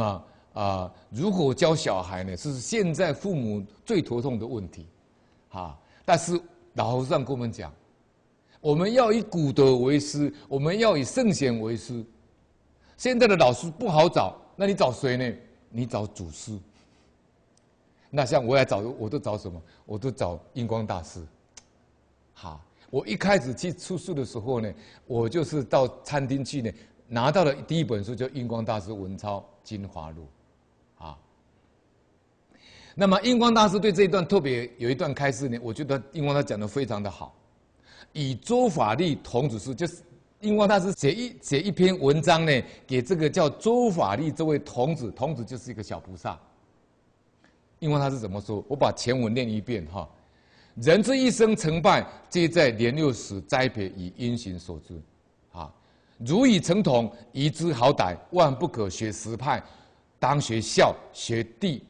那啊，如果教小孩呢，是现在父母最头痛的问题啊。但是老和尚跟我们讲，我们要以古德为师，我们要以圣贤为师。现在的老师不好找，那你找谁呢？你找祖师。那像我来找，我都找什么？我都找印光大师。好，我一开始去出事的时候呢，我就是到餐厅去呢。拿到了第一本书叫《印光大师文钞精华录》，啊，那么印光大师对这一段特别有一段开示呢，我觉得印光他讲的非常的好。以周法利童子书，就是印光大师写一写一篇文章呢，给这个叫周法利这位童子，童子就是一个小菩萨。印光他是怎么说？我把前文念一遍哈，人之一生成败，皆在年六十栽培以因行所致。如以成统，宜知好歹，万不可学时派，当学孝，学弟，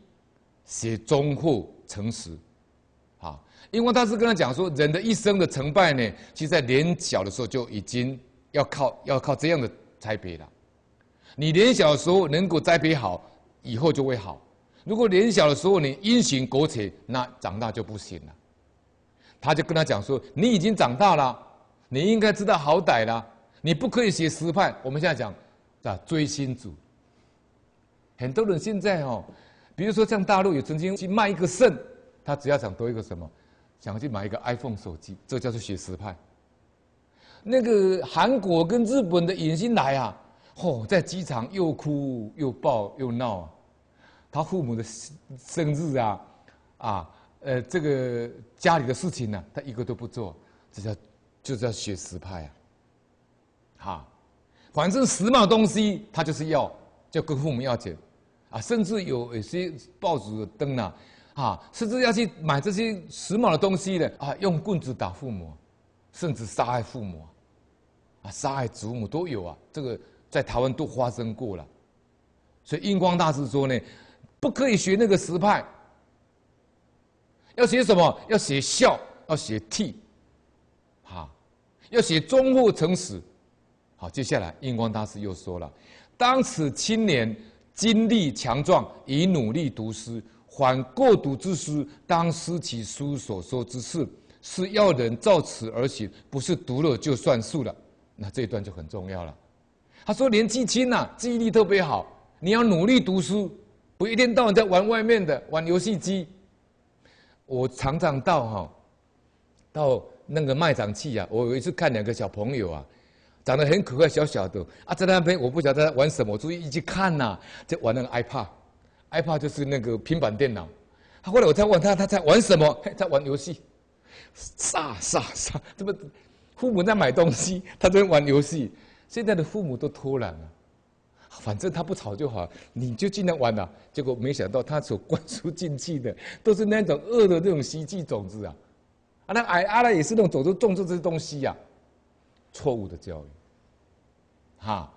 学忠厚诚实。啊，因为他是跟他讲说，人的一生的成败呢，其实在年小的时候就已经要靠要靠这样的栽培了。你年小的时候能够栽培好，以后就会好；如果年小的时候你阴险苟且，那长大就不行了。他就跟他讲说：“你已经长大了，你应该知道好歹了。”你不可以写实派。我们现在讲啊，追星族，很多人现在哦，比如说像大陆有曾经去卖一个肾，他只要想多一个什么，想去买一个 iPhone 手机，这叫做写实派。那个韩国跟日本的影星来啊，哦，在机场又哭又抱又闹，他父母的生日啊，啊，呃，这个家里的事情呢，他一个都不做，这叫就叫写实派啊。哈，反正时髦东西他就是要，就跟父母要钱，啊，甚至有有些报纸登呐，啊，甚至要去买这些时髦的东西的，啊，用棍子打父母，甚至杀害父母，啊，杀害祖母都有啊，这个在台湾都发生过了，所以印光大师说呢，不可以学那个时派，要学什么？要学孝，要学悌，哈，要学忠厚诚实。好，接下来印光大师又说了：“当此青年精力强壮，以努力读诗，缓过读之诗，当思其书所说之事，是要人照此而行，不是读了就算数了。”那这一段就很重要了。他说：“年纪轻呐，记忆力特别好，你要努力读书，不一天到晚在玩外面的，玩游戏机。”我常常到哈，到那个卖场去啊。我有一次看两个小朋友啊。长得很可爱，小小的啊，在那边我不晓得在玩什么，我注意一看呐，就玩那个 iPad，iPad 就是那个平板电脑。他、后来我再问他，他在玩什么？在玩游戏，杀杀杀！怎么父母在买东西，他在玩游戏？现在的父母都偷懒了，反正他不吵就好，你就尽量玩了。结果没想到他所灌输进去的都是那种恶的这种习气种子啊！啊，那矮阿拉也是那种种子种着这些东西呀，错误的教育。哈，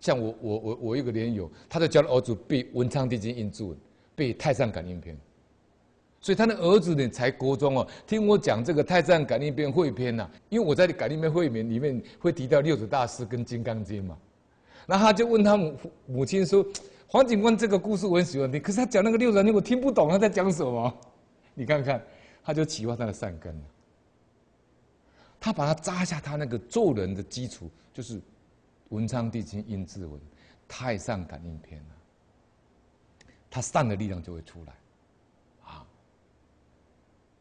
像我我我我一个连友，他的教的儿子背文昌帝君印注，背《太上感应篇》，所以他的儿子呢才国中哦。听我讲这个《太上感应篇》汇篇呐，因为我在《感应篇汇编》里面会提到六祖大师跟《金刚经》嘛。那他就问他母母亲说：“黄警官这个故事我很喜欢听，可是他讲那个六祖你我听不懂他在讲什么。”你看看，他就启发他的善根了。他把它扎下，他那个做人的基础就是《文昌帝君阴字文》《太上感应篇》啊，他善的力量就会出来啊。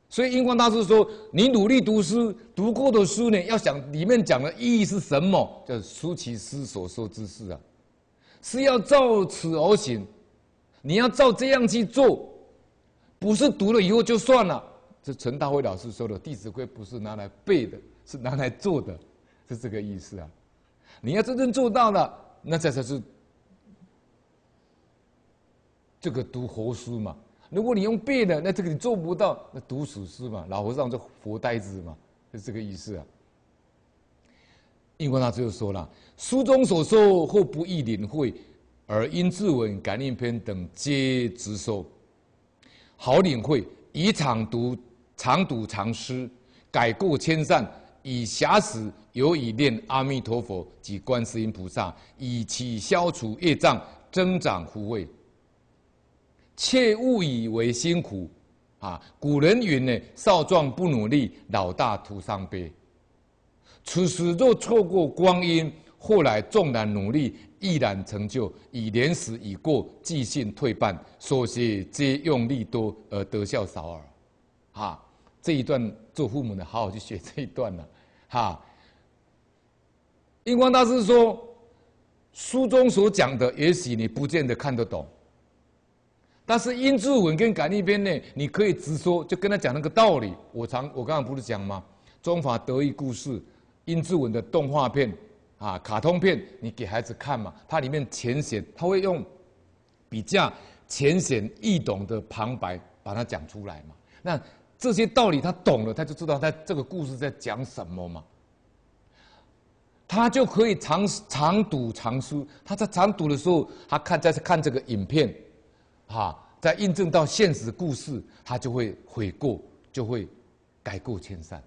所以英光大师说：“你努力读书，读过的书呢，要想里面讲的意义是什么？叫书其师所说之事啊，是要照此而行。你要照这样去做，不是读了以后就算了。”这陈大辉老师说的，《弟子规》不是拿来背的。是拿来做的，是这个意思啊！你要真正做到了，那这才是这个读活书嘛。如果你用背的，那这个你做不到，那读死书嘛，老和尚就佛呆子嘛，是这个意思啊。印光大师又说了：“书中所说或不易领会，而因字文感应篇等皆直说，好领会。以常读常读常诗，改过迁善。”以暇时，有以念阿弥陀佛及观世音菩萨，以期消除业障，增长福慧。切勿以为辛苦啊！古人云呢：“少壮不努力，老大徒伤悲。”此时若错过光阴，后来纵然努力，毅然成就；以年时已过，即信退半，所学皆用力多而得效少耳。啊，这一段做父母的，好好去学这一段呢。啊！印光大师说：“书中所讲的，也许你不见得看得懂。但是《印字文》跟《感应篇》呢，你可以直说，就跟他讲那个道理。我常我刚刚不是讲吗？中法德育故事，《印字文》的动画片，啊，卡通片，你给孩子看嘛。它里面浅显，他会用比较浅显易懂的旁白把它讲出来嘛。那。”这些道理他懂了，他就知道他这个故事在讲什么嘛。他就可以常常读常书。他在常读的时候，他看在看这个影片，啊，在印证到现实故事，他就会悔过，就会改过迁善。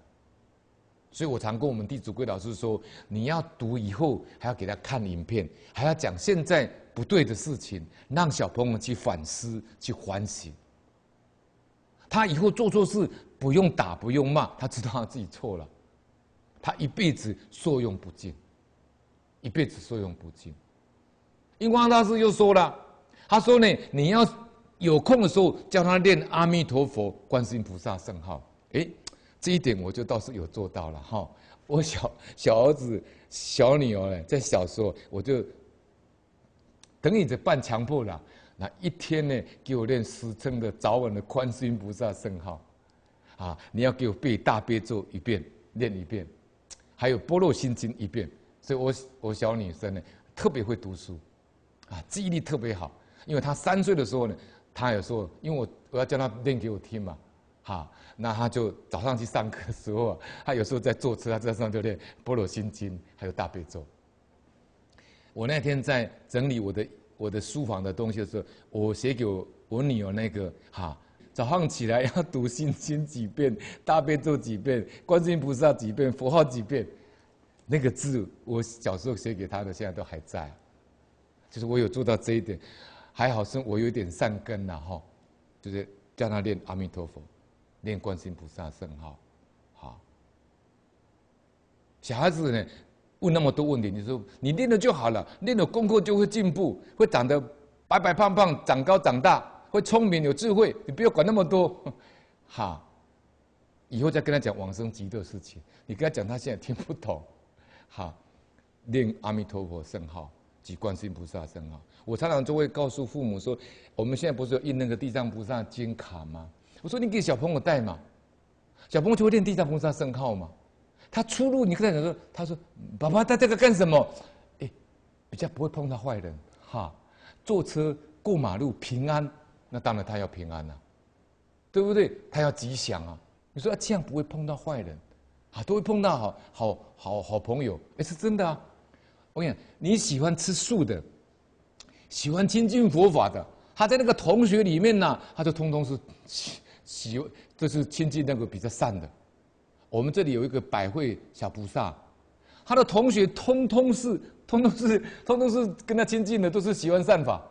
所以我常跟我们弟子规老师说，你要读以后，还要给他看影片，还要讲现在不对的事情，让小朋友去反思，去反省。他以后做错事不用打不用骂，他知道他自己错了，他一辈子受用不尽，一辈子受用不尽。印光大师又说了，他说呢，你要有空的时候叫他念阿弥陀佛、观音菩萨圣号。哎，这一点我就倒是有做到了哈。我小小儿子小女儿呢，在小时候我就等于是半强迫了。那一天呢，给我练十称的早晚的宽心菩萨圣号，啊，你要给我背大悲咒一遍，念一遍，还有般若心经一遍。所以，我我小女生呢，特别会读书，啊，记忆力特别好。因为她三岁的时候呢，她有时候因为我我要叫她念给我听嘛，哈，那她就早上去上课的时候，她有时候在坐车啊，在上就练般若心经，还有大悲咒。我那天在整理我的。我的书房的东西的时候，我写给我我女儿那个哈，早上起来要读心经几遍，大悲咒几遍，观世音菩萨几遍，佛号几遍，那个字我小时候写给她的，现在都还在，就是我有做到这一点，还好是我有点善根了哈，就是叫他念阿弥陀佛，念观世音菩萨圣号，好，小孩子呢。问那么多问题，你说你练了就好了，练了功课就会进步，会长得白白胖胖，长高长大，会聪明有智慧，你不要管那么多，好，以后再跟他讲往生极乐事情。你跟他讲，他现在听不懂，好，念阿弥陀佛圣号及观世音菩萨圣号。我常常就会告诉父母说，我们现在不是印那个地藏菩萨金卡吗？我说你给小朋友带嘛，小朋友就会念地藏菩萨圣号嘛。他出入，你跟他讲说，他说：“爸爸在这个干什么？”哎，比较不会碰到坏人，哈，坐车过马路平安，那当然他要平安了，对不对？他要吉祥啊！你说啊、这样不会碰到坏人，啊，都会碰到好好好好朋友，哎，是真的啊！我跟你讲，你喜欢吃素的，喜欢亲近佛法的，他在那个同学里面呢，他就通通是喜喜，就是亲近那个比较善的。我们这里有一个百会小菩萨，他的同学通通是，通通是，通通是跟他亲近的，都是喜欢善法，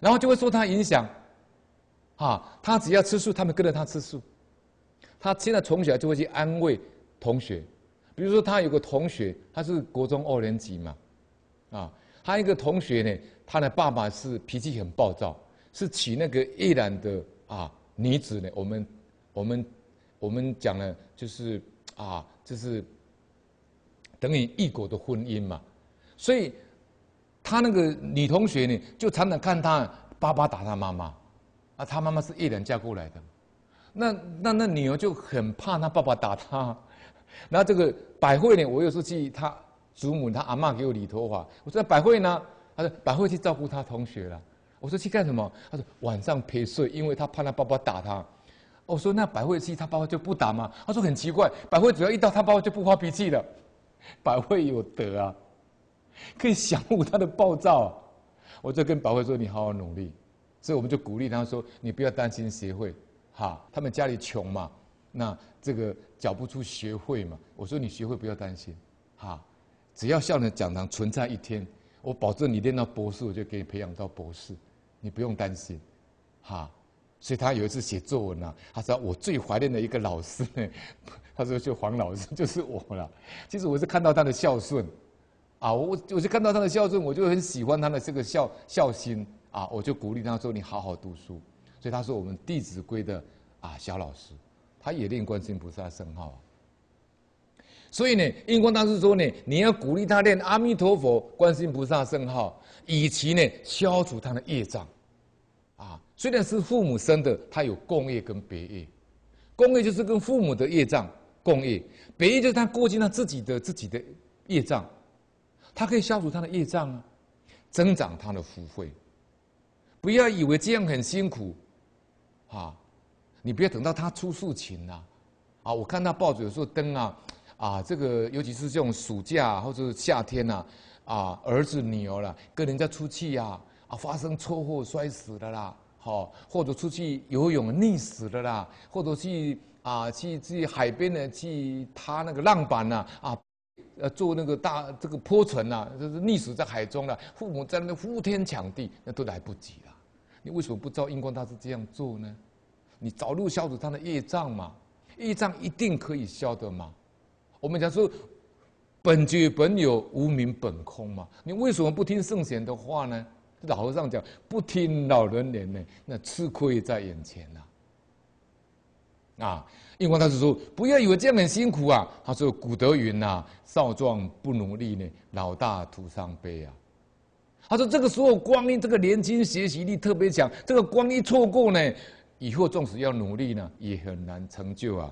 然后就会受他影响，啊，他只要吃素，他们跟着他吃素。他现在从小就会去安慰同学，比如说他有个同学，他是国中二年级嘛，啊，他一个同学呢，他的爸爸是脾气很暴躁，是娶那个易然的啊女子呢，我们，我们。我们讲了，就是啊，就是等于异国的婚姻嘛，所以他那个女同学呢，就常常看他爸爸打他妈妈，啊，他妈妈是越南嫁过来的，那那那女儿就很怕他爸爸打他，然 后这个百惠呢，我有时去他祖母，他阿妈给我理头发，我说百惠呢？他说百惠去照顾他同学了，我说去干什么？他说晚上陪睡，因为他怕他爸爸打他。我说：“那百惠气，他爸爸就不打嘛。”他说：“很奇怪，百惠只要一到他爸爸就不发脾气了。百惠有德啊，可以享他的暴躁。”我就跟百惠说：“你好好努力。”所以我们就鼓励他说：“你不要担心协会，哈，他们家里穷嘛，那这个缴不出学费嘛。”我说：“你学会不要担心，哈，只要校长讲堂存在一天，我保证你练到博士，我就给你培养到博士，你不用担心，哈。”所以他有一次写作文啊，他说我最怀念的一个老师呢，他说就黄老师就是我了。其实我是看到他的孝顺，啊，我我就看到他的孝顺，我就很喜欢他的这个孝孝心啊，我就鼓励他说你好好读书。所以他说我们《弟子规》的啊小老师，他也练观世音菩萨圣号。所以呢，印光大师说呢，你要鼓励他练阿弥陀佛、观世音菩萨圣号，以其呢消除他的业障。啊，虽然是父母生的，他有共业跟别业。共业就是跟父母的业障共业，别业就是他过去他自己的自己的业障。他可以消除他的业障啊，增长他的福慧。不要以为这样很辛苦，啊，你不要等到他出事情了。啊，我看到报纸有时候登啊，啊，这个尤其是这种暑假或者是夏天呐，啊，儿子女儿了跟人家出去呀。啊！发生车祸摔死的啦，好，或者出去游泳溺死的啦，或者去啊去去海边呢，去踏那个浪板呐啊，呃，坐那个大这个波船呐，就是溺死在海中了。父母在那呼天抢地，那都来不及了。你为什么不知道印光大师这样做呢？你早路消除他的业障嘛，业障一定可以消的嘛。我们讲说，本觉本有无名本空嘛，你为什么不听圣贤的话呢？老和尚讲，不听老人言呢，那吃亏在眼前呐、啊，印光大师说，不要以为这样很辛苦啊。他说：“古德云呐，少壮不努力呢，老大徒伤悲啊。”他说：“这个时候光阴，这个年轻学习力特别强，这个光阴错过呢，以后纵使要努力呢，也很难成就啊。”